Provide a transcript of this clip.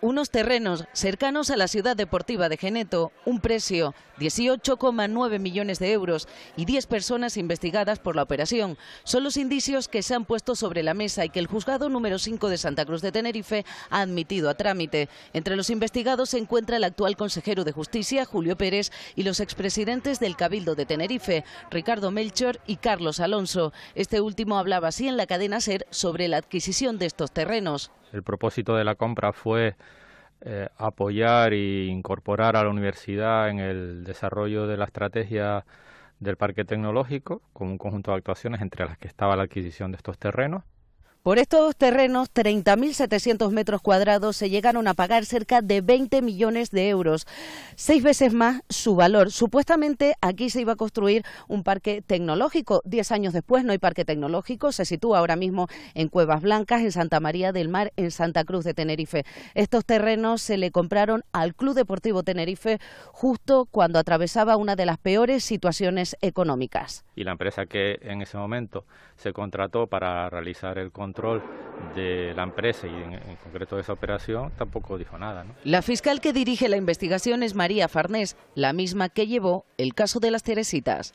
unos terrenos cercanos a la ciudad deportiva de Geneto, un precio 18,9 millones de euros y 10 personas investigadas por la operación. Son los indicios que se han puesto sobre la mesa y que el juzgado número 5 de Santa Cruz de Tenerife ha admitido a trámite. Entre los investigados se encuentra el actual consejero de Justicia, Julio Pérez, y los expresidentes del Cabildo de Tenerife, Ricardo Melchor y Carlos Alonso. Este último hablaba así en la cadena SER sobre la adquisición de estos terrenos el propósito de la compra fue eh, apoyar e incorporar a la universidad en el desarrollo de la estrategia del parque tecnológico, con un conjunto de actuaciones entre las que estaba la adquisición de estos terrenos por estos terrenos, 30.700 metros cuadrados, se llegaron a pagar cerca de 20 millones de euros, seis veces más su valor. Supuestamente aquí se iba a construir un parque tecnológico. Diez años después no hay parque tecnológico, se sitúa ahora mismo en Cuevas Blancas, en Santa María del Mar, en Santa Cruz de Tenerife. Estos terrenos se le compraron al Club Deportivo Tenerife justo cuando atravesaba una de las peores situaciones económicas. Y la empresa que en ese momento se contrató para realizar el contrato control de la empresa y en, concreto de esa operación, tampoco dijo nada. ¿no? La fiscal que dirige la investigación es María Farnés, la misma que llevó el caso de las Teresitas.